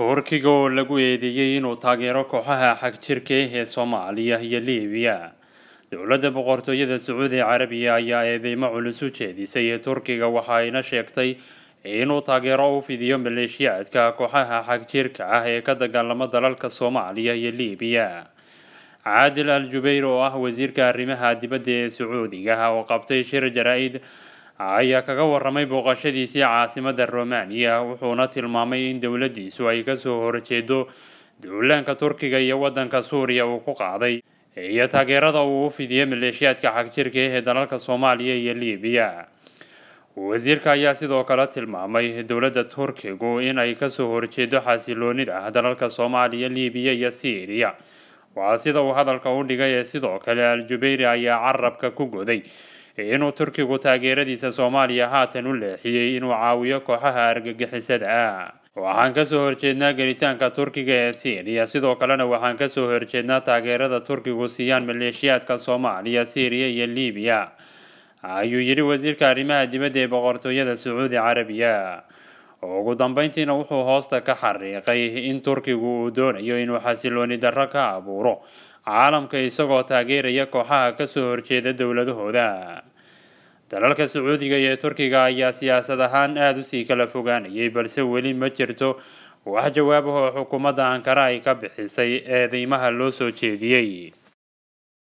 turkiga oo lagu eedeeyey inuu taageero kooxaha xagjirka ah ee soomaaliya iyo liibiya dowladda boqortooyada sacuudiga carabiga ayaa eedeymo culus u jeedisay turkiga waxaayna sheegtay inuu taageero u fidiyo maleeshiyaadka kooxaha xagjirka ah ee ka dagaalama dalalka soomaaliya iyo liibiya caadil al jubeyr oo ah wasiirka arrimaha dibadda ee sacuudiga oo qabtay shir jaraa'id ayaa kaga warramay booqashadiisii caasimadda romaniya wuxuuna tilmaamay in dowladdiisu ay kasoo horjeedo duulaanka turkiga iyo waddanka suuriya uu ku qaaday iyo taageerada uu u fidiyay maleeshiyaadka xagjirka ee dalalka soomaaliya iyo liibiya wasiirka ayaa sidoo kale tilmaamay dowladda turkigu in ay kasoo horjeedo xasiloonid ah dalalka soomaaliya liibiya iyo siiriya waa sida uu hadalka u dhigay ee sidoo kale al-jubeyri ayaa carabka ku goday inuu turkigu taageeradiisa soomaaliya haatan u leexiyey inuu caawiyo kooxaha argagixisada ah waxaan kasoo horjeednaa gelitaanka turkiga ee siiriya sidoo kalena waxaan kasoo horjeednaa taageerada turkigu siiyaan maleeshiyaadka soomaaliya siiriya iyo liibiya ayuu yidhi wasiirka arrimaha dibadda ee boqortooyada sacuudi carabiya ugu dambeyntiina wuxuu hoosta ka xariiqay in turkigu uu doonayo inuu xasilooni darro ka abuuro caalamka isagoo taageeraya kooxaha kasoo horjeeda dowladahooda dalalka sacuudiga iyo turkiga ayaa siyaasad ahaan aada usii kala fogaanayay balse weli ma jirto wax jawaab ah oo xukuumadda ankara ay ka bixisay eedeymaha loo soo jeediyey